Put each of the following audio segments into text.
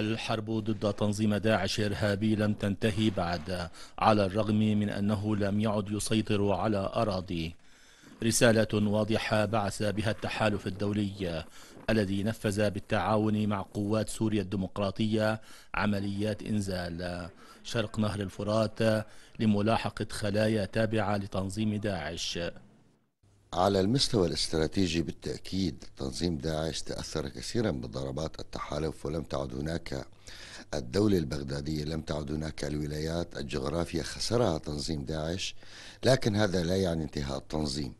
الحرب ضد تنظيم داعش إرهابي لم تنتهي بعد على الرغم من أنه لم يعد يسيطر على اراضي رسالة واضحة بعث بها التحالف الدولي الذي نفذ بالتعاون مع قوات سوريا الديمقراطية عمليات إنزال شرق نهر الفرات لملاحقة خلايا تابعة لتنظيم داعش على المستوى الاستراتيجي بالتأكيد تنظيم داعش تأثر كثيرا بضربات التحالف ولم تعد هناك الدولة البغدادية لم تعد هناك الولايات الجغرافية خسرها تنظيم داعش لكن هذا لا يعني انتهاء التنظيم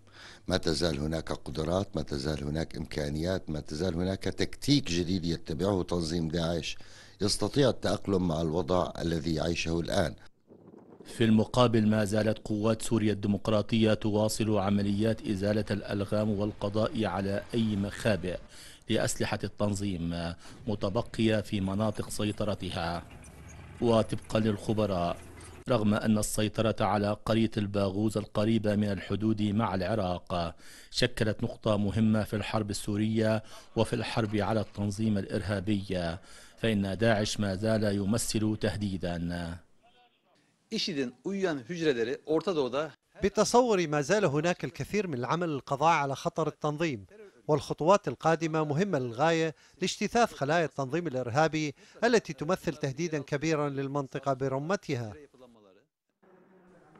ما تزال هناك قدرات ما تزال هناك إمكانيات ما تزال هناك تكتيك جديد يتبعه تنظيم داعش يستطيع التأقلم مع الوضع الذي يعيشه الآن في المقابل ما زالت قوات سوريا الديمقراطية تواصل عمليات إزالة الألغام والقضاء على أي مخابئ لأسلحة التنظيم متبقية في مناطق سيطرتها وطبقا للخبراء رغم أن السيطرة على قرية الباغوز القريبة من الحدود مع العراق شكلت نقطة مهمة في الحرب السورية وفي الحرب على التنظيم الإرهابي فإن داعش ما زال يمثل تهديداً بتصوري ما زال هناك الكثير من العمل للقضاء على خطر التنظيم والخطوات القادمة مهمة للغاية لاجتثاث خلايا التنظيم الإرهابي التي تمثل تهديدا كبيرا للمنطقة برمتها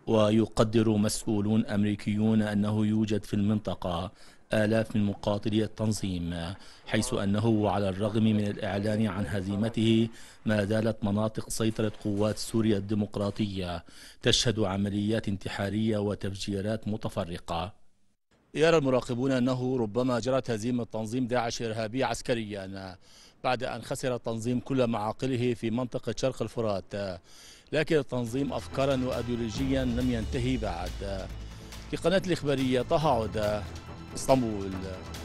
ويقدر مسؤولون أمريكيون أنه يوجد في المنطقة آلاف من مقاتلي التنظيم حيث أنه على الرغم من الإعلان عن هزيمته ما زالت مناطق سيطرة قوات سوريا الديمقراطية تشهد عمليات انتحارية وتفجيرات متفرقة يرى المراقبون أنه ربما جرت هزيمة تنظيم داعش إرهابي عسكريا بعد أن خسر التنظيم كل معاقله في منطقة شرق الفرات لكن التنظيم أفكارا وأيديولوجيا لم ينتهي بعد في قناة الإخبارية طه عودة اسطنبول